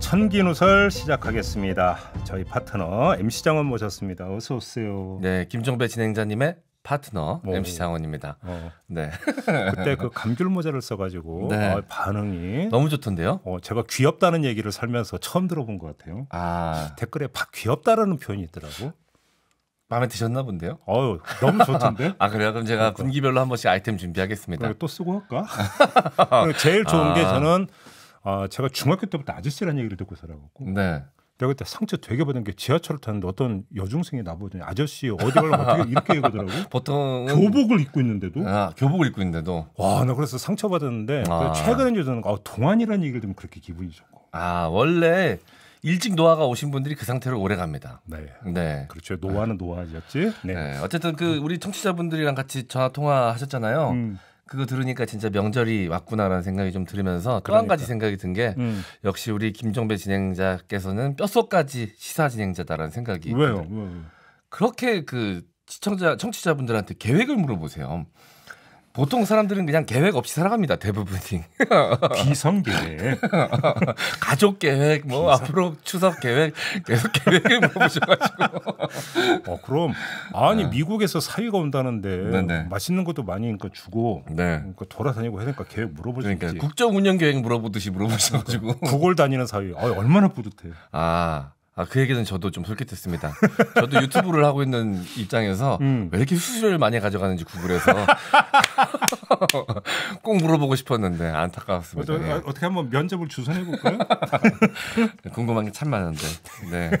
천기누설 시작하겠습니다. 저희 파트너 MC 장원 모셨습니다. 어서 오세요. 네, 김종배 진행자님의 파트너 오. 어. MC 장원입니다. 어. 네. 그때 그 감귤 모자를 써가지고 네. 아, 반응이 너무 좋던데요. 어, 제가 귀엽다는 얘기를 살면서 처음 들어본 것 같아요. 아. 댓글에 귀엽다라는 표현이 있더라고. 마음에 드셨나 본데요. 어유 너무 좋던데. 아 그래요? 그럼 제가 그러니까. 분기별로 한 번씩 아이템 준비하겠습니다. 또 쓰고 할까? 제일 좋은 아. 게 저는 아 제가 중학교 때부터 아저씨라는 얘기를 듣고 살아갖고 네. 내가 그때 상처 되게 받은 게 지하철을 탔는데 어떤 여중생이 나보더니 아저씨 어디 가려고 어떻게 이렇게 얘기하더라고. 보통 교복을 입고 있는데도. 아, 교복을 입고 있는데도. 와, 나 그래서 상처 받았는데 아. 최근에 저는 아, 동안이라는 얘기를 들으면 그렇게 기분이 좋고. 아, 원래 일찍 노화가 오신 분들이 그 상태로 오래 갑니다. 네. 네. 그렇죠. 노화는 노화였지. 네. 네. 어쨌든 그 우리 청취자분들이랑 같이 전화 통화하셨잖아요. 음. 그거 들으니까 진짜 명절이 왔구나라는 생각이 좀 들으면서 그러니까. 또한 가지 생각이 든게 음. 역시 우리 김종배 진행자께서는 뼛속까지 시사 진행자다라는 생각이 왜요? 왜요? 그렇게 그 시청자 청취자분들한테 계획을 물어보세요. 보통 사람들은 그냥 계획 없이 살아갑니다. 대부분이. 비성 계획. 가족 계획, 뭐 비선. 앞으로 추석 계획, 계속 계획을 물어보셔가지고. 어, 그럼 아니 네. 미국에서 사위가 온다는데 네네. 네. 맛있는 것도 많이 그러니까 주고 네. 그러니까 돌아다니고 해니까 계획 물어보지. 그러니까 국정 운영 계획 물어보듯이 물어보셔가지고. 구골 다니는 사위, 아, 얼마나 뿌듯해. 아. 아, 그 얘기는 저도 좀 솔깃했습니다. 저도 유튜브를 하고 있는 입장에서 음. 왜 이렇게 수술을 많이 가져가는지 구글에서 꼭 물어보고 싶었는데 안타까웠습니다. 어, 저, 네. 어떻게 한번 면접을 주선해 볼까요? 궁금한 게 참 많은데. 네.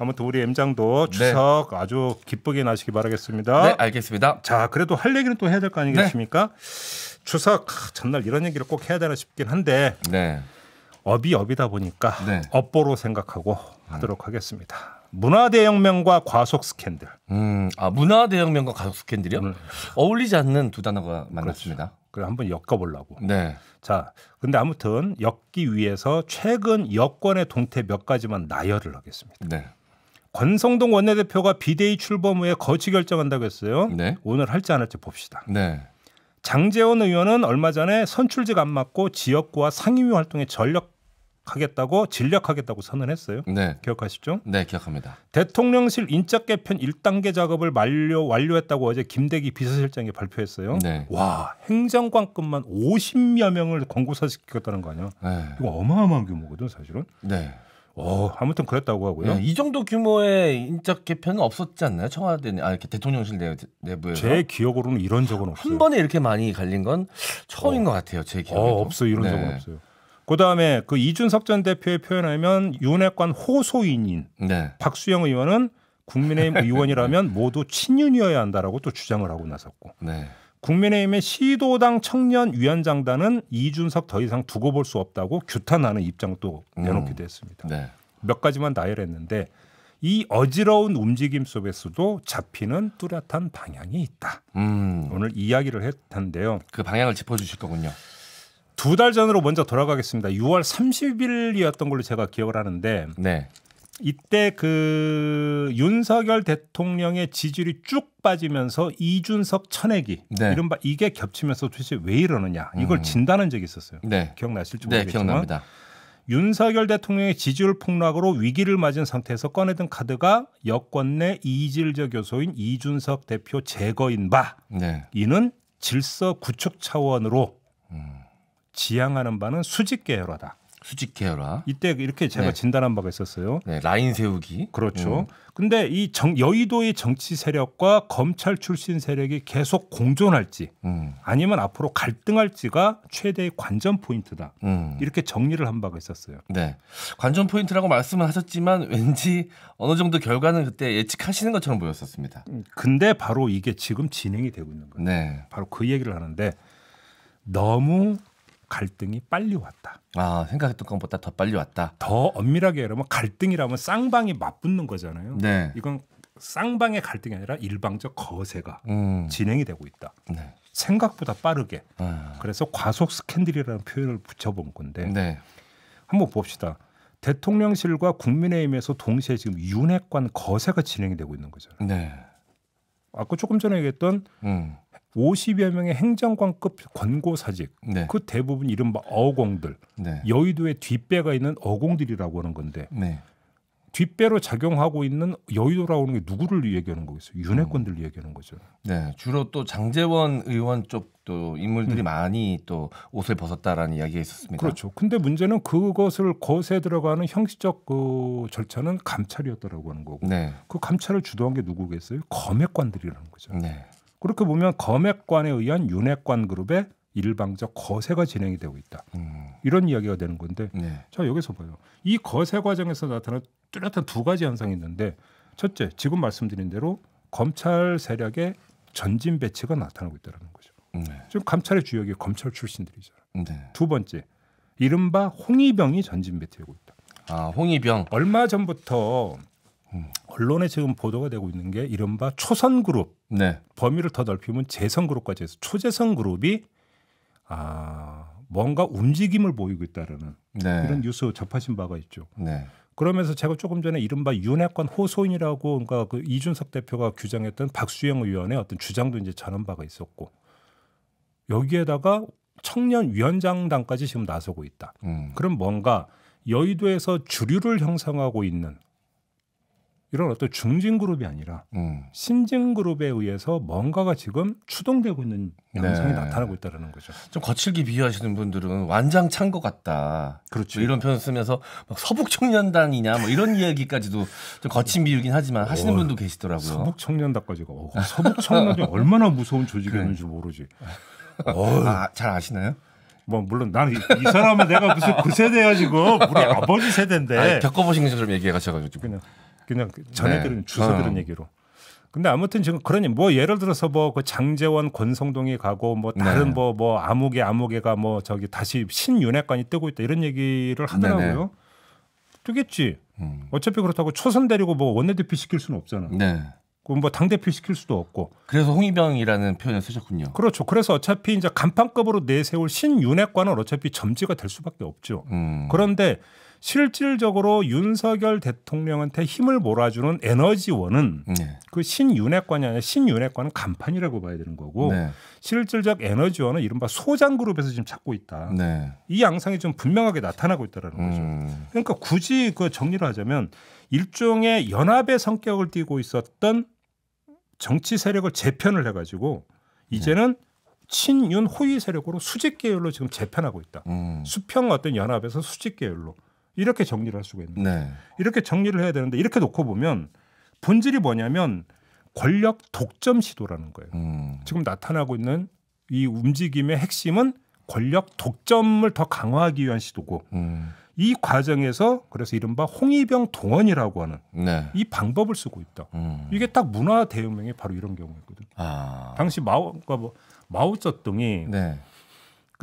아무튼 우리 엠장도 네. 추석 네. 아주 기쁘게 나시기 바라겠습니다. 네, 알겠습니다. 자, 그래도 할 얘기는 또 해야 될 거 아니겠습니까? 네. 추석 아, 전날 이런 얘기를 꼭 해야 되나 싶긴 한데. 네. 업이 업이다 보니까 네. 업보로 생각하고 아. 하도록 하겠습니다. 문화 대혁명과 과속 스캔들. 음, 아 문화 대혁명과 과속 스캔들이요? 음. 어울리지 않는 두 단어가 만났습니다. 그렇죠. 그래 한번 엮어보려고. 네. 자, 근데 아무튼 엮기 위해서 최근 여권의 동태 몇 가지만 나열을 하겠습니다. 네. 권성동 원내대표가 비대위 출범 후에 거치 결정한다고 했어요. 네. 오늘 할지 안 할지 봅시다. 네. 장재원 의원은 얼마 전에 선출직 안 맞고 지역구와 상임위 활동에 전력 하겠다고 진략하겠다고 선언했어요. 네. 기억하시죠? 네, 기억합니다. 대통령실 인적 개편 1단계 작업을 만료 완료했다고 어제 김대기 비서실장이 발표했어요. 네. 와, 행정관급만 50여 명을 권고사 시켰다는 거 아니야? 네. 이거 어마어마한 규모거든, 사실은. 네. 어, 아무튼 그랬다고 하고요. 네, 이 정도 규모의 인적 개편은 없었지 않나요? 청와대 아 이렇게 대통령실 내, 내부에서 제 기억으로는 이런 적은 없어요. 한 번에 이렇게 많이 갈린 건 처음인 어. 것 같아요. 제 기억에 어, 없어요. 이런 네. 적은 없어요. 그다음에 그 이준석 전 대표의 표현하면 윤핵관 호소인인 네. 박수영 의원은 국민의힘 의원이라면 모두 친윤이어야 한다라고 또 주장을 하고 나섰고 네. 국민의힘의 시도당 청년 위원장단은 이준석 더 이상 두고 볼 수 없다고 규탄하는 입장도 내놓기도 음. 했습니다. 네. 몇 가지만 나열했는데 이 어지러운 움직임 속에서도 잡히는 뚜렷한 방향이 있다. 음. 오늘 이야기를 했는데요. 그 방향을 짚어주실 거군요. 두달 전으로 먼저 돌아가겠습니다. 6월 30일이었던 걸로 제가 기억을 하는데 네. 이때 그 윤석열 대통령의 지지율이 쭉 빠지면서 이준석 천내기 네. 이른바 이게 겹치면서 도대체 왜 이러느냐 이걸 음. 진단한 적이 있었어요. 네. 기억나실지 네, 모르겠지만 기억납니다. 윤석열 대통령의 지지율 폭락으로 위기를 맞은 상태에서 꺼내든 카드가 여권 내 이질적 요소인 이준석 대표 제거인 바 네. 이는 질서 구축 차원으로 음. 지향하는 바는 수직 계열화다. 수직 계열화. 이때 이렇게 제가 네. 진단한 바가 있었어요. 네, 라인 세우기. 그렇죠. 음. 근데 이 정, 여의도의 정치 세력과 검찰 출신 세력이 계속 공존할지 음. 아니면 앞으로 갈등할지가 최대의 관전 포인트다. 음. 이렇게 정리를 한 바가 있었어요. 네. 관전 포인트라고 말씀을 하셨지만 왠지 어느 정도 결과는 그때 예측하시는 것처럼 보였었습니다. 음, 근데 바로 이게 지금 진행이 되고 있는 거예요. 네. 바로 그 얘기를 하는데 너무 갈등이 빨리 왔다. 아 생각했던 것보다 더 빨리 왔다. 더 엄밀하게 여러면 갈등이라면 쌍방이 맞붙는 거잖아요. 네. 이건 쌍방의 갈등이 아니라 일방적 거세가 음. 진행이 되고 있다. 네. 생각보다 빠르게. 아. 그래서 과속 스캔들이라는 표현을 붙여본 건데 네. 한번 봅시다. 대통령실과 국민의힘에서 동시에 지금 윤핵관 거세가 진행이 되고 있는 거잖아요. 네. 아까 조금 전에 얘기했던 음. 50여 명의 행정관급 권고사직 네. 그 대부분 이른바 어공들 네. 여의도에 뒷배가 있는 어공들이라고 하는 건데 네. 뒷배로 작용하고 있는 여의도라고 하는 게 누구를 얘기하는 거겠어요? 윤핵권들 음. 얘기하는 거죠. 네, 주로 또 장재원 의원 쪽도 인물들이 음. 많이 또 옷을 벗었다라는 이야기가 있었습니다. 그렇죠. 근데 문제는 그것을 거세 들어가는 형식적 그 절차는 감찰이었다라고 하는 거고, 네. 그 감찰을 주도한 게 누구겠어요? 검핵관들이라는 거죠. 네. 그렇게 보면 검액관에 의한 윤핵관 그룹의 일방적 거세가 진행이 되고 있다. 음. 이런 이야기가 되는 건데 네. 자 여기서 봐요. 이 거세 과정에서 나타난 뚜렷한 두 가지 현상이 있는데 첫째 지금 말씀드린 대로 검찰 세력의 전진 배치가 나타나고 있다는 거죠. 네. 지금 검찰의 주역이 검찰 출신들이죠 네. 두 번째 이른바 홍위병이 전진 배치되고 있다. 아 홍위병 얼마 전부터 언론에 지금 보도가 되고 있는 게 이른바 초선 그룹 네. 범위를 더 넓히면 재선 그룹까지 해서 초재선 그룹이 아 뭔가 움직임을 보이고 있다라는 네. 이런 뉴스 접하신 바가 있죠. 네. 그러면서 제가 조금 전에 이른바 윤핵권 호소인이라고 그러니까 그 이준석 대표가 규정했던 박수영 의원의 어떤 주장도 이제 전한 바가 있었고 여기에다가 청년 위원장단까지 지금 나서고 있다. 음. 그럼 뭔가 여의도에서 주류를 형성하고 있는 이런 어떤 중진 그룹이 아니라 음. 신진 그룹에 의해서 뭔가가 지금 추동되고 있는 양상이 네. 나타나고 있다라는 거죠. 좀 거칠게 비유하시는 분들은 완장 찬 것 같다. 그렇죠. 뭐 이런 표현 쓰면서 서북 청년단이냐 뭐 이런 이야기까지도 좀 거친 비유긴 하지만 하시는 오, 분도 계시더라고요. 서북 청년단까지가 어, 서북 청년이 단 얼마나 무서운 조직이었는지 네. 그래. 모르지. 어, 아, 잘 아시나요? 뭐 물론 나는 이, 이 사람은 내가 무슨 그세대여 지금 우리 어. 아버지 세대인데 아니, 겪어보신 것처럼 얘기해 가셔가지고 그냥 그냥 전해 들은 네. 주소 들은 어. 얘기로. 근데 아무튼 지금 그러니 뭐 예를 들어서 뭐 그 장재원 권성동이 가고 뭐 네. 다른 뭐뭐 네. 뭐 아무개 뭐 아무개가 뭐 저기 다시 신윤회관이 뜨고 있다 이런 얘기를 하더라고요. 네네. 네. 뜨겠지. 음. 어차피 그렇다고 초선 데리고 뭐 원내대표 시킬 수는 없잖아. 네. 그럼 뭐 당대표 시킬 수도 없고. 그래서 홍위병이라는 표현을 쓰셨군요. 그렇죠. 그래서 어차피 이제 간판급으로 내세울 신윤회관은 어차피 점지가 될 수밖에 없죠. 음. 그런데 실질적으로 윤석열 대통령한테 힘을 몰아주는 에너지원은 네. 그 신윤핵관이 아니라 신윤핵관은 간판이라고 봐야 되는 거고 네. 실질적 에너지원은 이른바 소장그룹에서 지금 찾고 있다. 네. 이 양상이 좀 분명하게 나타나고 있다라는 음. 거죠. 그러니까 굳이 그 정리를 하자면 일종의 연합의 성격을 띠고 있었던 정치 세력을 재편을 해가지고 네. 이제는 친윤 호위 세력으로 수직 계열로 지금 재편하고 있다. 음. 수평 어떤 연합에서 수직 계열로. 이렇게 정리를 할 수가 있는 거예요. 네. 이렇게 정리를 해야 되는데 이렇게 놓고 보면 본질이 뭐냐면 권력 독점 시도라는 거예요. 음. 지금 나타나고 있는 이 움직임의 핵심은 권력 독점을 더 강화하기 위한 시도고 음. 이 과정에서 그래서 이른바 홍위병 동원이라고 하는 네. 이 방법을 쓰고 있다. 음. 이게 딱 문화 대혁명이 바로 이런 경우였거든. 요 아. 당시 마오가 그러니까 뭐 마오쩌둥이 네.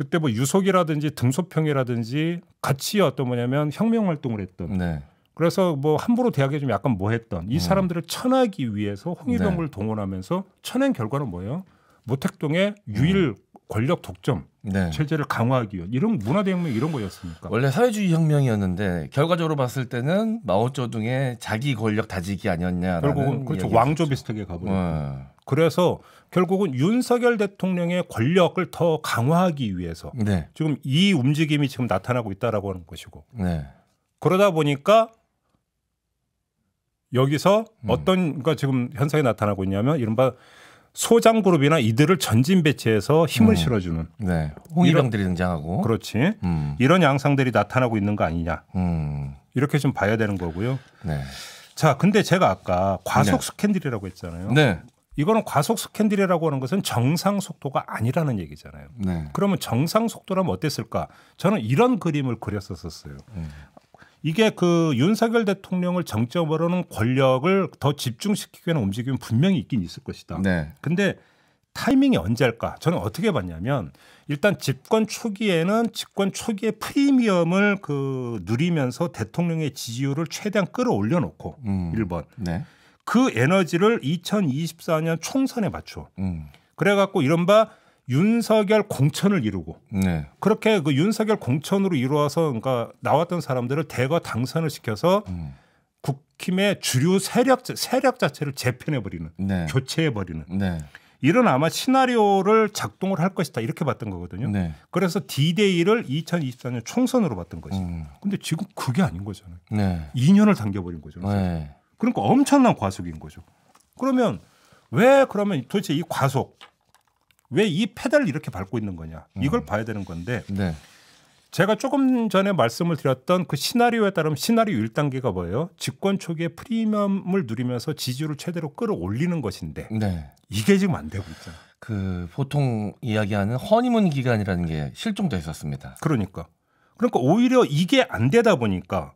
그때 뭐 유속이라든지 등소평이라든지 같이 어떤 뭐냐면 혁명 활동을 했던. 네. 그래서 뭐 함부로 대학에 좀 약간 뭐 했던 이 음. 사람들을 천하기 위해서 홍익병을 네. 동원하면서 천행 결과는 뭐예요? 모택동의 유일 음. 권력 독점 네. 체제를 강화하기 위한 이런 문화 대혁명 이런 거였습니까? 원래 사회주의 혁명이었는데 결과적으로 봤을 때는 마오쩌둥의 자기 권력 다지기 아니었냐 결국은 그렇죠 왕조 비슷하게 가버렸고 네. 그래서 결국은 윤석열 대통령의 권력을 더 강화하기 위해서 네. 지금 이 움직임이 지금 나타나고 있다라고 하는 것이고 네. 그러다 보니까 여기서 음. 어떤 그러니까 지금 현상이 나타나고 있냐면 이른바 소장 그룹이나 이들을 전진 배치해서 힘을 음. 실어주는 네. 홍일병들이 등장하고 그렇지 음. 이런 양상들이 나타나고 있는 거 아니냐 음. 이렇게 좀 봐야 되는 거고요. 네. 자, 근데 제가 아까 과속 네. 스캔들이라고 했잖아요. 네. 이거는 과속 스캔들이라고 하는 것은 정상 속도가 아니라는 얘기잖아요. 네. 그러면 정상 속도라면 어땠을까? 저는 이런 그림을 그렸었었어요. 음. 이게 그 윤석열 대통령을 정점으로는 권력을 더 집중시키기 위한 움직임이 분명히 있긴 있을 것이다. 네. 근데 타이밍이 언제일까? 저는 어떻게 봤냐면 일단 집권 초기에는 집권 초기의 프리미엄을 그 누리면서 대통령의 지지율을 최대한 끌어올려 놓고 음. 1번. 네. 그 에너지를 2024년 총선에 맞춰. 음. 그래갖고 이른바 윤석열 공천을 이루고 네. 그렇게 그 윤석열 공천으로 이루어서 그러니까 나왔던 사람들을 대거 당선을 시켜서 음. 국힘의 주류 세력 세력 자체를 재편해 버리는 네. 교체해 버리는 네. 이런 아마 시나리오를 작동을 할 것이다 이렇게 봤던 거거든요. 네. 그래서 디데이를 2024년 총선으로 봤던 것이죠. 음. 근데 지금 그게 아닌 거잖아요. 네. 2년을 당겨버린 거죠. 네. 그러니까 엄청난 과속인 거죠. 그러면 왜 그러면 도대체 이 과속 왜 이 페달을 이렇게 밟고 있는 거냐 이걸 음. 봐야 되는 건데 네. 제가 조금 전에 말씀을 드렸던 그 시나리오에 따르면 시나리오 1단계가 뭐예요? 집권 초기에 프리미엄을 누리면서 지지율을 최대로 끌어올리는 것인데 네. 이게 지금 안 되고 있죠그 보통 이야기하는 허니문 기간이라는 게 실종돼 있었습니다. 그러니까. 그러니까 오히려 이게 안 되다 보니까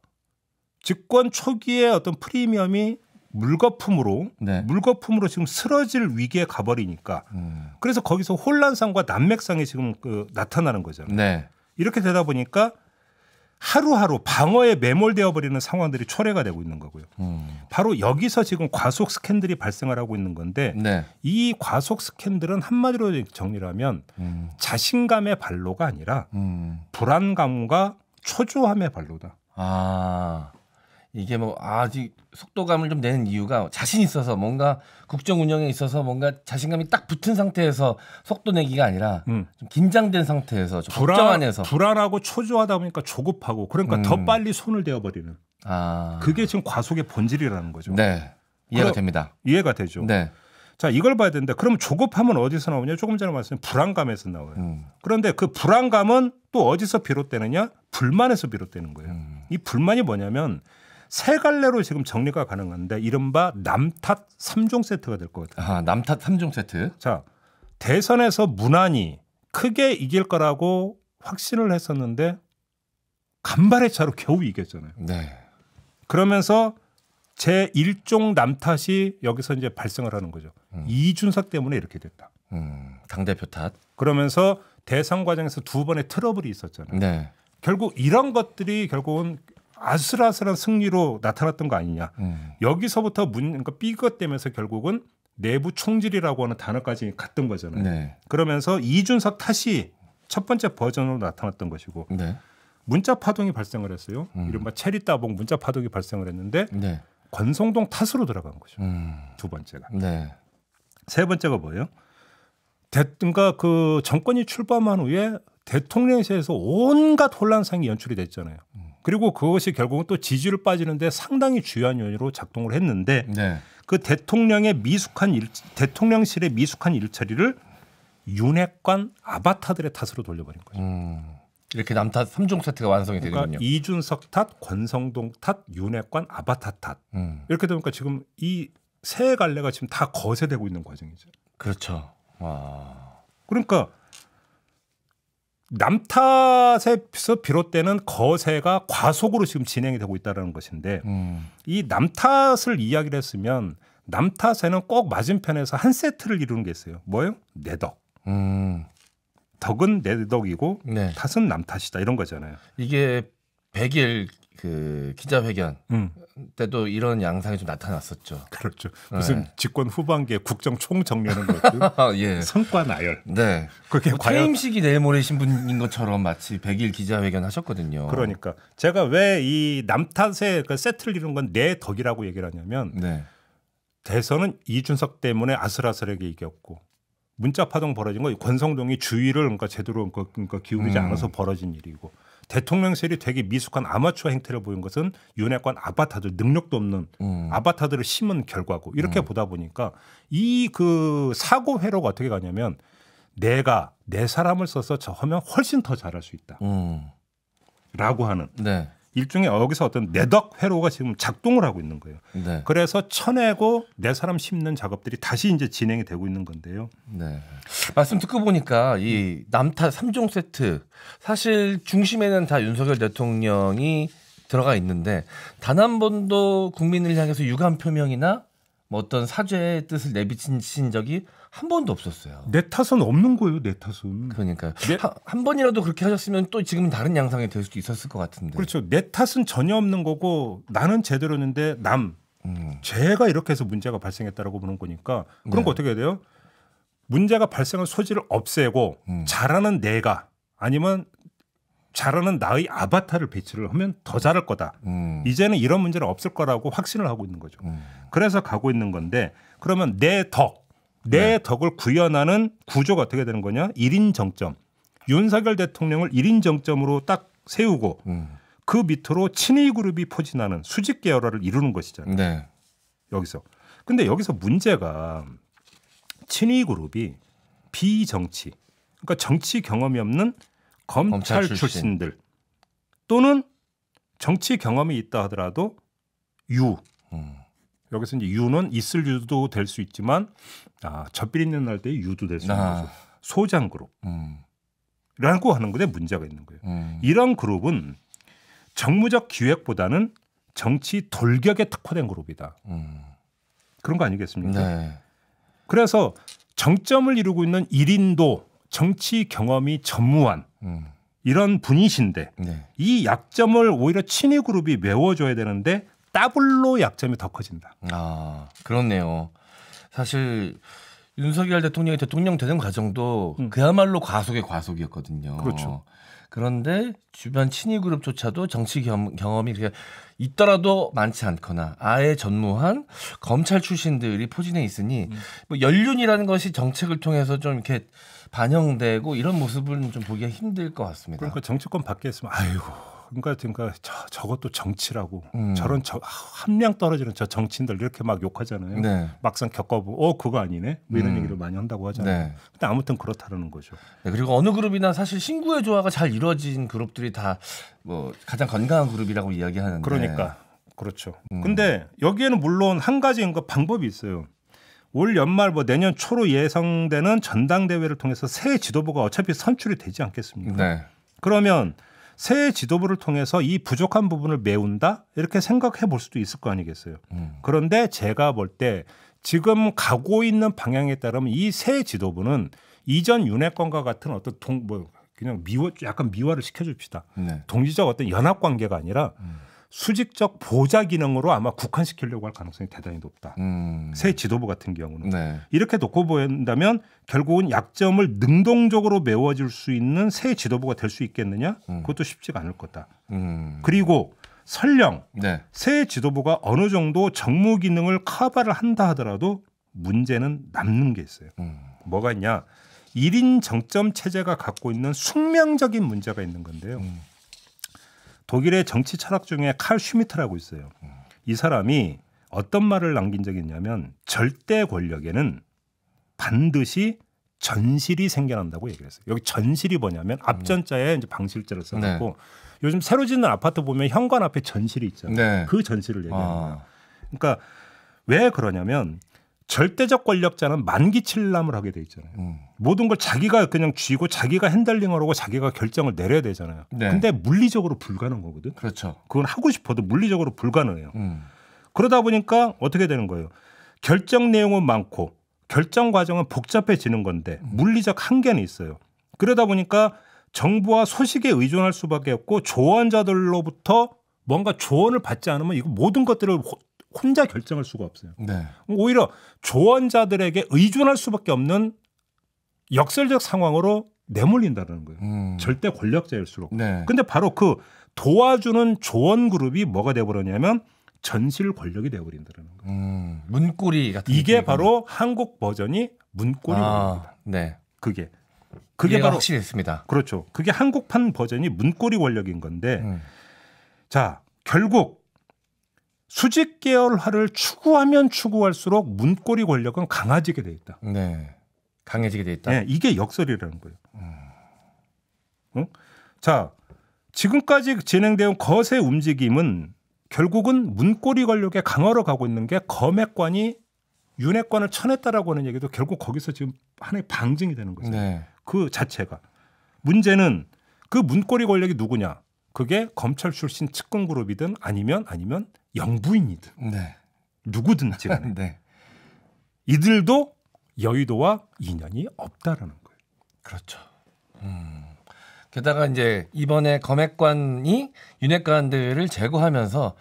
집권 초기에 어떤 프리미엄이 물거품으로 네. 물거품으로 지금 쓰러질 위기에 가버리니까 음. 그래서 거기서 혼란상과 난맥상이 지금 그 나타나는 거잖아요. 네. 이렇게 되다 보니까 하루하루 방어에 매몰되어 버리는 상황들이 초래가 되고 있는 거고요. 음. 바로 여기서 지금 과속 스캔들이 발생을 하고 있는 건데 네. 이 과속 스캔들은 한마디로 정리를 하면 음. 자신감의 발로가 아니라 음. 불안감과 초조함의 발로다. 아. 이게 뭐 아직 속도감을 좀 내는 이유가 자신 있어서 뭔가 국정 운영에 있어서 뭔가 자신감이 딱 붙은 상태에서 속도 내기가 아니라 음. 좀 긴장된 상태에서 좀 불안, 걱정 안에서 불안하고 초조하다 보니까 조급하고 그러니까 음. 더 빨리 손을 대어버리는 아. 그게 지금 과속의 본질이라는 거죠. 네. 이해가 됩니다. 이해가 되죠. 네. 자 이걸 봐야 되는데 그럼 조급함은 어디서 나오냐 조금 전에 말씀드린 불안감에서 나와요 음. 그런데 그 불안감은 또 어디서 비롯되느냐 불만에서 비롯되는 거예요 음. 이 불만이 뭐냐면 세 갈래로 지금 정리가 가능한데 이른바 남 탓 3종 세트가 될 거거든요. 아, 남탓 3종 세트. 자, 대선에서 무난히 크게 이길 거라고 확신을 했었는데 간발의 차로 겨우 이겼잖아요. 네. 그러면서 제 1종 남탓이 여기서 이제 발생을 하는 거죠. 음. 이준석 때문에 이렇게 됐다. 음, 당대표 탓. 그러면서 대선 과정에서 두 번의 트러블이 있었잖아요. 네. 결국 이런 것들이 결국은 아슬아슬한 승리로 나타났던 거 아니냐. 음. 여기서부터 문, 그러니까 삐걱대면서 결국은 내부 총질이라고 하는 단어까지 갔던 거잖아요. 네. 그러면서 이준석 탓이 첫 번째 버전으로 나타났던 것이고 네. 문자 파동이 발생을 했어요. 음. 이른바 체리 따봉 문자 파동이 발생을 했는데 네. 권성동 탓으로 들어간 거죠. 음. 두 번째가. 네. 세 번째가 뭐예요? 대, 그러니까 그 정권이 출범한 후에 대통령실에서 온갖 혼란상이 연출이 됐잖아요. 음. 그리고 그것이 결국은 또 지지율 빠지는데 상당히 주요한 요인으로 작동을 했는데 네. 그 대통령의 미숙한 일, 대통령실의 미숙한 일처리를 윤핵관 아바타들의 탓으로 돌려버린 거죠. 음, 이렇게 남탓 삼종 세트가 완성이 그러니까 되는군요. 이준석 탓, 권성동 탓, 윤핵관 아바타 탓. 음. 이렇게 되니까 지금 이 세 갈래가 지금 다 거세되고 있는 과정이죠. 그렇죠. 와. 그러니까 남탓에서 비롯되는 거세가 과속으로 지금 진행이 되고 있다는 것인데 음. 이 남탓을 이야기를 했으면 남탓에는 꼭 맞은편에서 한 세트를 이루는 게 있어요. 뭐예요? 내 덕. 음. 덕은 내 덕이고 네. 탓은 남 탓이다 이런 거잖아요. 이게 100일 그 기자회견 음. 때도 이런 양상이 좀 나타났었죠. 그렇죠. 무슨 네. 집권 후반기에 국정 총정리하는 것도 아, 예. 성과 나열. 네. 그게 뭐 과연 임식이 내일 모레 신분인 것처럼 마치 100일 기자회견 하셨거든요. 그러니까 제가 왜 이 남탓에 그 세트를 이룬 건내 덕이라고 얘기를 하냐면 네. 대선은 이준석 때문에 아슬아슬하게 이겼고 문자 파동 벌어진 거 권성동이 주의를 그러니까 제대로 그러니까, 기울이지 음. 않아서 벌어진 일이고 대통령실이 되게 미숙한 아마추어 행태를 보인 것은 윤핵관 아바타들 능력도 없는 음. 아바타들을 심은 결과고 이렇게 음. 보다 보니까 이 그 사고 회로가 어떻게 가냐면 내가 내 사람을 써서 저 하면 훨씬 더 잘할 수 있다. 음. 라고 하는 네. 일종의 여기서 어떤 내덕 회로가 지금 작동을 하고 있는 거예요. 네. 그래서 쳐내고 내 사람 심는 작업들이 다시 이제 진행이 되고 있는 건데요. 네. 말씀 듣고 보니까 이남타 3종 세트 사실 중심에는 다 윤석열 대통령이 들어가 있는데 단 한 번도 국민을 향해서 유감 표명이나 뭐 어떤 사죄의 뜻을 내비친 적이 한 번도 없었어요. 내 탓은 없는 거예요, 내 탓은. 그러니까 내... 하, 한 번이라도 그렇게 하셨으면 또지금 다른 양상이 될 수도 있었을 것 같은데. 그렇죠. 내 탓은 전혀 없는 거고 나는 제대로는데 했남 음. 제가 이렇게 해서 문제가 발생했다라고 보는 거니까 그런 네. 거 어떻게 해야 돼요? 문제가 발생한 소지를 없애고 음. 잘하는 내가 아니면 잘하는 나의 아바타를 배치를 하면 더 잘할 거다. 음. 이제는 이런 문제는 없을 거라고 확신을 하고 있는 거죠. 음. 그래서 가고 있는 건데 그러면 내 덕, 내 네. 덕을 구현하는 구조가 어떻게 되는 거냐? 1인 정점. 윤석열 대통령을 1인 정점으로 딱 세우고 음. 그 밑으로 친위 그룹이 포진하는 수직 계열화를 이루는 것이잖아요. 네. 여기서. 근데 여기서 문제가 친위 그룹이 비정치 그러니까 정치 경험이 없는 검찰, 검찰 출신. 출신들 또는 정치 경험이 있다 하더라도 유 음. 여기서 이제 유는 있을 유도 될 수 있지만 아, 젖비린내날때 유도 될 수 있는 아. 거죠. 소장 그룹. 음. 라고 하는 것에 문제가 있는 거예요. 음. 이런 그룹은 정무적 기획보다는 정치 돌격에 특화된 그룹이다. 음. 그런 거 아니겠습니까? 네. 그래서 정점을 이루고 있는 1인도 정치 경험이 전무한 이런 분이신데 네. 이 약점을 오히려 친위 그룹이 메워줘야 되는데 따블로 약점이 더 커진다. 아 그렇네요. 사실 윤석열 대통령이 대통령 되는 과정도 음. 그야말로 과속의 과속이었거든요. 그렇죠. 그런데 주변 친위 그룹조차도 정치 경험, 경험이 있더라도 많지 않거나 아예 전무한 검찰 출신들이 포진해 있으니 음. 뭐 연륜이라는 것이 정책을 통해서 좀 이렇게 반영되고 이런 모습은 좀 보기가 힘들 것 같습니다. 그러니까 정치권 밖에 있으면 아이고 그러니까 그러니까 저, 저것도 정치라고 음. 저런 아, 한 함량 떨어지는 저 정치인들 이렇게 막 욕하잖아요. 네. 막상 겪어보고 어 그거 아니네 뭐 이런 음. 얘기를 많이 한다고 하잖아요. 네. 근데 아무튼 그렇다는 거죠. 네, 그리고 어느 그룹이나 사실 신구의 조화가 잘 이루어진 그룹들이 다 뭐 가장 건강한 그룹이라고 이야기하는데 그러니까 그렇죠. 음. 근데 여기에는 물론 한 가지 인거 방법이 있어요. 올 연말 뭐 내년 초로 예상되는 전당대회를 통해서 새 지도부가 어차피 선출이 되지 않겠습니까? 네. 그러면 새 지도부를 통해서 이 부족한 부분을 메운다 이렇게 생각해 볼 수도 있을 거 아니겠어요. 음. 그런데 제가 볼 때 지금 가고 있는 방향에 따르면 이 새 지도부는 이전 윤핵권과 같은 어떤 동뭐 그냥 미워 약간 미화를 시켜줍시다. 네. 동지적 어떤 연합 관계가 아니라. 음. 수직적 보좌 기능으로 아마 국한시키려고 할 가능성이 대단히 높다. 음. 새 지도부 같은 경우는 네. 이렇게 놓고 보인다면 결국은 약점을 능동적으로 메워줄 수 있는 새 지도부가 될 수 있겠느냐? 음. 그것도 쉽지가 않을 거다. 음. 그리고 설령 네. 새 지도부가 어느 정도 정무 기능을 커버를 한다 하더라도 문제는 남는 게 있어요. 음. 뭐가 있냐? 일인 정점 체제가 갖고 있는 숙명적인 문제가 있는 건데요. 음. 독일의 정치 철학 중에 칼 슈미트라고 있어요. 이 사람이 어떤 말을 남긴 적이 있냐면 절대 권력에는 반드시 전실이 생겨난다고 얘기 했어요. 여기 전실이 뭐냐면 앞전자에 이제 방실자를 써놓고 네. 요즘 새로 짓는 아파트 보면 현관 앞에 전실이 있잖아요. 네. 그 전실을 얘기하는 거예요. 아. 그러니까 왜 그러냐면 절대적 권력자는 만기칠남을 하게 돼 있잖아요. 음. 모든 걸 자기가 그냥 쥐고 자기가 핸들링을 하고 자기가 결정을 내려야 되잖아요. 네. 근데 물리적으로 불가능한 거거든. 그렇죠. 그건 하고 싶어도 물리적으로 불가능해요. 음. 그러다 보니까 어떻게 되는 거예요? 결정 내용은 많고 결정 과정은 복잡해지는 건데 음. 물리적 한계는 있어요. 그러다 보니까 정부와 소식에 의존할 수밖에 없고 조언자들로부터 뭔가 조언을 받지 않으면 이거 모든 것들을 혼자 결정할 수가 없어요. 네. 오히려 조언자들에게 의존할 수밖에 없는 역설적 상황으로 내몰린다는 거예요. 음. 절대 권력자일수록. 네. 근데 바로 그 도와주는 조언 그룹이 뭐가 돼버렸냐면 전실 권력이 돼버린다는 거예요. 음. 문고리 같은 이게 바로 한국 버전이 문고리입니다. 아, 네. 그게 그게 바로 확실했습니다. 그렇죠. 그게 한국판 버전이 문고리 권력인 건데 음. 자 결국 수직 계열화를 추구하면 추구할수록 문고리 권력은 강해지게 돼 있다. 네. 강해지게 돼 있다. 네, 이게 역설이라는 거예요. 음. 응? 자, 지금까지 진행된 거세 움직임은 결국은 문고리 권력의 강화로 가고 있는 게 검핵관이 윤핵관을 쳐냈다라고 하는 얘기도 결국 거기서 지금 하나의 방증이 되는 거죠. 네. 그 자체가 문제는 그 문고리 권력이 누구냐? 그게 검찰 출신 측근 그룹이든 아니면 아니면 영부인이든 네. 누구든지 간에 네. 이들도 여의도와 인연이 없다라는 거예요. 그렇죠. 음. 게다가 이제 이번에 검핵관이 윤핵관들을 제거하면서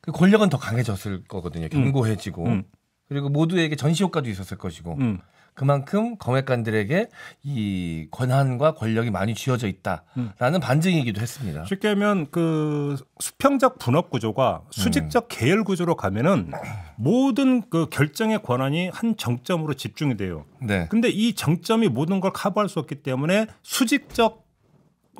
그 권력은 더 강해졌을 거거든요. 음. 견고해지고 음. 음. 그리고 모두에게 전시 효과도 있었을 것이고 음. 그만큼 검획관들에게이 권한과 권력이 많이 쥐어져 있다라는 음. 반증이기도 했습니다. 쉽게 하면 그 수평적 분업 구조가 수직적 음. 계열 구조로 가면은 모든 그 결정의 권한이 한 정점으로 집중이 돼요. 네. 근데 이 정점이 모든 걸 커버할 수 없기 때문에 수직적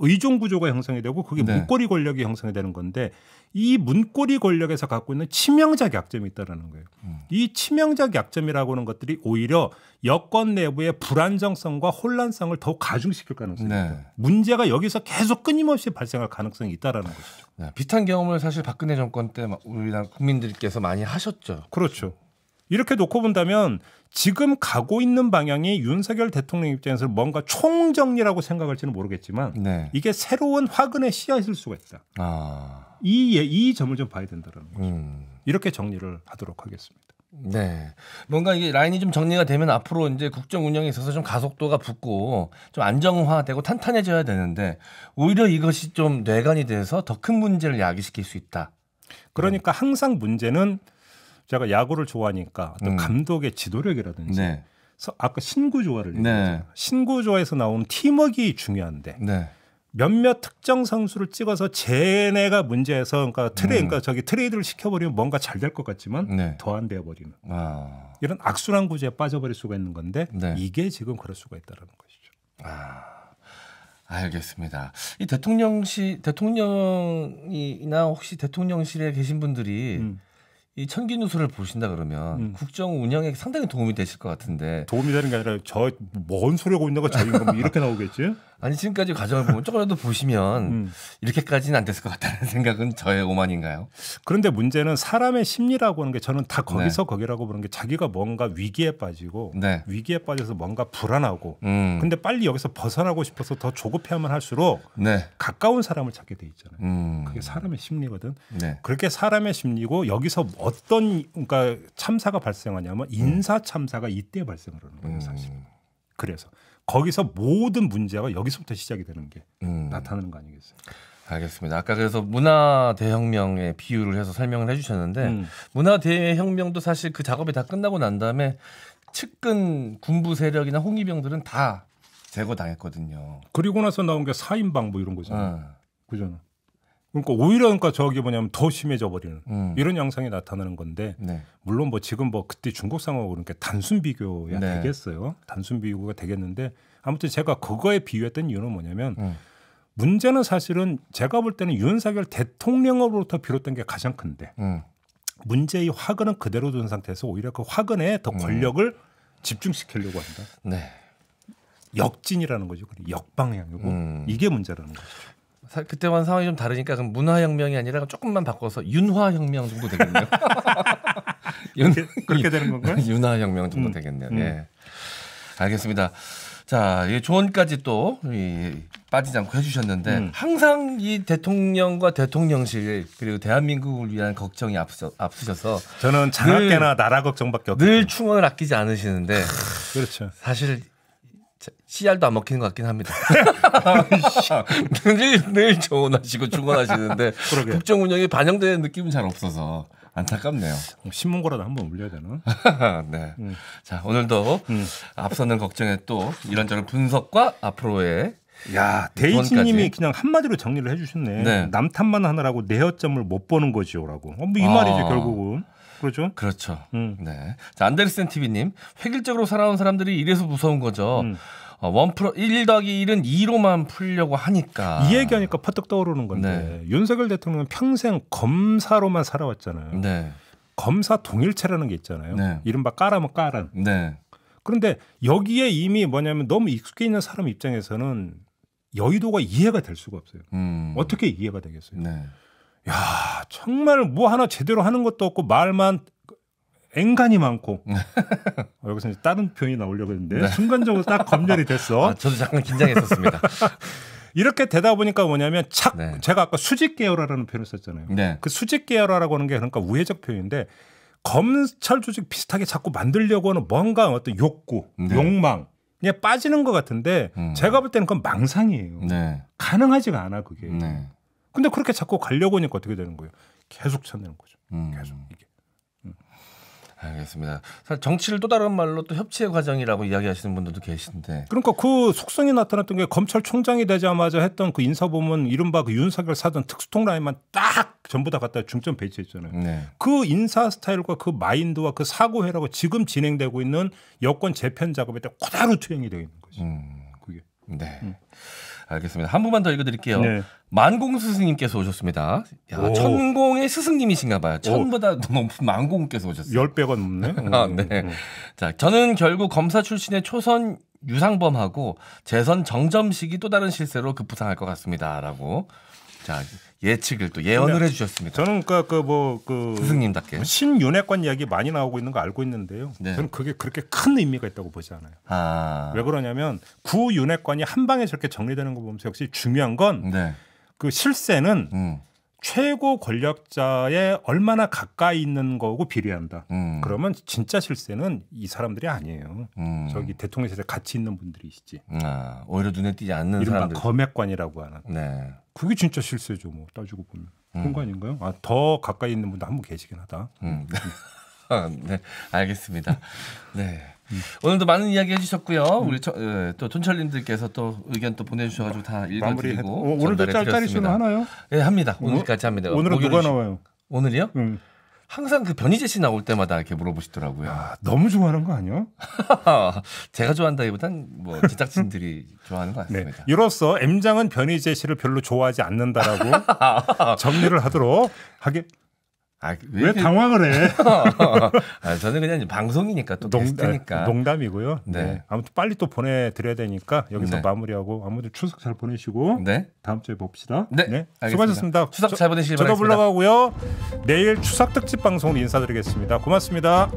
의존 구조가 형성이 되고 그게 네. 목걸이 권력이 형성이 되는 건데 이 문고리 권력에서 갖고 있는 치명적 약점이 있다라는 거예요. 음. 이 치명적 약점이라고 하는 것들이 오히려 여권 내부의 불안정성과 혼란성을 더욱 가중시킬 가능성이 네. 있다. 문제가 여기서 계속 끊임없이 발생할 가능성이 있다라는 것이죠. 네. 비슷한 경험을 사실 박근혜 정권 때 우리나라 국민들께서 많이 하셨죠. 그렇죠. 이렇게 놓고 본다면 지금 가고 있는 방향이 윤석열 대통령 입장에서 뭔가 총정리라고 생각할지는 모르겠지만 네. 이게 새로운 화근의 씨앗일 수가 있다. 아. 이, 예, 이 점을 좀 봐야 된다는 거죠. 음. 이렇게 정리를 하도록 하겠습니다. 네. 뭔가 이게 라인이 좀 정리가 되면 앞으로 이제 국정 운영에 있어서 좀 가속도가 붙고 좀 안정화되고 탄탄해져야 되는데 오히려 이것이 좀 뇌관이 돼서 더 큰 문제를 야기시킬 수 있다. 그러니까 음. 항상 문제는 제가 야구를 좋아하니까 또 음. 감독의 지도력이라든지 네. 아까 신구 조화를 네. 신구 조화에서 나오는 팀워크가 중요한데 네. 몇몇 특정 선수를 찍어서 쟤네가 문제에서 그러니까 트레이 음. 그러니까 저기 트레이드를 시켜버리면 뭔가 잘 될 것 같지만 네. 더안 되어 버리는 아. 이런 악순환 구조에 빠져버릴 수가 있는 건데 네. 이게 지금 그럴 수가 있다라는 것이죠. 아. 알겠습니다. 이 대통령실 대통령이나 혹시 대통령실에 계신 분들이 음. 이 천기 누설을 보신다 그러면 음. 국정 운영에 상당히 도움이 되실 것 같은데 도움이 되는 게 아니라 저 뭔 소리 하고 있는 거 저희 뭐 이렇게 나오겠지? 아니 지금까지 과정을 보면 조금이라도 보시면 음. 이렇게까지는 안 됐을 것 같다는 생각은 저의 오만인가요? 그런데 문제는 사람의 심리라고 하는 게 저는 다 거기서 네. 거기라고 보는 게 자기가 뭔가 위기에 빠지고 네. 위기에 빠져서 뭔가 불안하고 음. 근데 빨리 여기서 벗어나고 싶어서 더 조급해하면 할수록 네. 가까운 사람을 찾게 돼 있잖아요. 음. 그게 사람의 심리거든. 네. 그렇게 사람의 심리고 여기서 어떤 그러니까 참사가 발생하냐면 음. 인사 참사가 이때 발생을 하는 거예요 사실. 음. 그래서 거기서 모든 문제가 여기서부터 시작이 되는 게 음. 나타나는 거 아니겠어요? 알겠습니다. 아까 그래서 문화 대혁명의 비유를 해서 설명을 해주셨는데 음. 문화 대혁명도 사실 그 작업이 다 끝나고 난 다음에 측근 군부 세력이나 홍위병들은 다 제거당했거든요. 그리고 나서 나온 게 사인방부 이런 거잖아요. 음. 네. 그죠 그러니까 오히려 그러니까 저기 뭐냐면 더 심해져 버리는 음. 이런 양상이 나타나는 건데 네. 물론 뭐 지금 뭐 그때 중국 상황하고 그러니 단순 비교야 네. 되겠어요. 단순 비교가 되겠는데 아무튼 제가 그거에 비유했던 이유는 뭐냐면 음. 문제는 사실은 제가 볼 때는 윤석열 대통령으로부터 비롯된 게 가장 큰데 음. 문제의 화근은 그대로 둔 상태에서 오히려 그 화근에 더 음. 권력을 집중시키려고 한다. 네. 역진이라는 거죠. 역방향이고 음. 이게 문제라는 거죠. 사, 그때와는 상황이 좀 다르니까 그럼 문화혁명이 아니라 조금만 바꿔서 윤화혁명 정도 되겠네요. 윤, 그렇게, 그렇게 되는 건가요? 윤화혁명 정도 음, 되겠네요. 음. 예. 알겠습니다. 자, 이 조언까지 또 이, 빠지지 않고 해주셨는데 음. 항상 이 대통령과 대통령실 그리고 대한민국을 위한 걱정이 앞서, 앞서셔서 저는 장학계나 나라 걱정밖에 없늘 충원을 아끼지 않으시는데 그렇죠. 사실 씨알도 안 먹히는 것 같긴 합니다. 늘, 늘 조언하시고 중언하시는데 국정 운영이 반영되는 느낌은 잘 없어서 안타깝네요. 어, 신문고라도 한번 올려야 되나? 네. 음. 자 오늘도 음. 앞서는 걱정에 또 이런저런 분석과 앞으로의 야 데이지님이 그냥 한마디로 정리를 해주셨네. 네. 남탓만 하느라고 내어점을 못 보는 거지요라고. 어, 뭐이 아. 말이죠 결국은. 그렇죠. 그렇죠. 음. 네. 자 안데르센 TV님 획일적으로 살아온 사람들이 이래서 무서운 거죠. 음. 어, 원 프로 1 더하기 1은 2로만 풀려고 하니까 이 얘기하니까 퍼뜩 떠오르는 건데 네. 윤석열 대통령은 평생 검사로만 살아왔잖아요. 네. 검사 동일체라는 게 있잖아요. 네. 이른바 까라면 까란. 네. 그런데 여기에 이미 뭐냐면 너무 익숙해 있는 사람 입장에서는 여의도가 이해가 될 수가 없어요. 음. 어떻게 이해가 되겠어요? 네. 야 정말 뭐 하나 제대로 하는 것도 없고 말만 앵간이 많고 네. 어, 여기서 이제 다른 표현이 나오려고 했는데 네. 순간적으로 딱 검열이 됐어. 아, 저도 잠깐 긴장했었습니다. 이렇게 되다 보니까 뭐냐면 착 네. 제가 아까 수직 계열화라는 표현을 썼잖아요. 네. 그 수직 계열화라고 하는 게 그러니까 우회적 표현인데 검찰 조직 비슷하게 자꾸 만들려고 하는 뭔가 어떤 욕구, 네. 욕망 그냥 빠지는 것 같은데 음. 제가 볼 때는 그건 망상이에요. 네. 가능하지가 않아 그게. 근데 그렇게 자꾸 가려고 하니까 어떻게 되는 거예요? 계속 찾는 거죠. 음. 계속 이게. 알겠습니다. 사실 정치를 또 다른 말로 또 협치의 과정이라고 이야기하시는 분들도 계신데. 그러니까 그 속성이 나타났던 게 검찰총장이 되자마자 했던 그인사부문 이른바 그 윤석열 사전 특수통 라인만 딱 전부 다 갖다 중점 배치했잖아요. 네. 그 인사 스타일과 그 마인드와 그 사고회라고 지금 진행되고 있는 여권 재편 작업에 대딱 그대로 투영이 되어 있는 거죠. 음, 그게. 네. 음. 알겠습니다. 한 분만 더 읽어드릴게요. 네. 만공 스승님께서 오셨습니다. 야, 천공의 스승님이신가 봐요. 천보다 더 높은 만공께서 오셨어요. 10배가 넘네. 아, 네. 자, 저는 결국 검사 출신의 초선 유상범하고 재선 정점식이 또 다른 실세로 급부상할 것 같습니다. 라고 자 예측을 또 예언을 해주셨습니다. 저는 그러니까 그뭐그 뭐 그 스승님답게 신윤회권 이야기 많이 나오고 있는 거 알고 있는데요. 네. 저는 그게 그렇게 큰 의미가 있다고 보지 않아요. 아. 왜 그러냐면 구윤회권이 한 방에 저렇게 정리되는 거 보면서 역시 중요한 건그 네. 그 실세는 음. 최고 권력자에 얼마나 가까이 있는 거고 비례한다. 음. 그러면 진짜 실세는 이 사람들이 아니에요. 음. 저기 대통령실에 같이 있는 분들이시지. 아, 오히려 눈에 띄지 않는 이른바 사람 검액관이라고 하는. 네. 그게 진짜 실세죠. 뭐 따지고 보면. 음. 그런 거 아닌가요? 아, 더 가까이 있는 분도 한 분 계시긴 하다. 음. 네, 알겠습니다. 네. 음. 오늘도 많은 이야기 해주셨고요. 음. 우리 처, 예, 또 촌철님들께서 또 의견 또 보내주셔가지고 다 읽어드리고 어, 오늘도 짤짤이 수는 하나요? 예 합니다. 오늘까지 합니다. 오늘은 누가 나와요? 오늘이요? 음. 항상 그 변희재 씨 나올 때마다 이렇게 물어보시더라고요. 아, 너무 좋아하는 거 아니요? 제가 좋아한다기보단 뭐 제작진들이 좋아하는 거 네. 같습니다. 네. 이로써 M장은 변희재 씨를 별로 좋아하지 않는다라고 정리를 하도록 하게 아, 왜, 왜 당황을 해? 아, 저는 그냥 방송이니까 또 농, 게스트니까. 농담이고요. 네. 네. 아무튼 빨리 또 보내드려야 되니까 여기서 네. 마무리하고 아무튼 추석 잘 보내시고 네. 다음 주에 봅시다. 네. 네. 수고하셨습니다. 추석 잘 보내시길 바랍니다. 저도 바러가고요 내일 추석 특집 방송으로 인사드리겠습니다. 고맙습니다.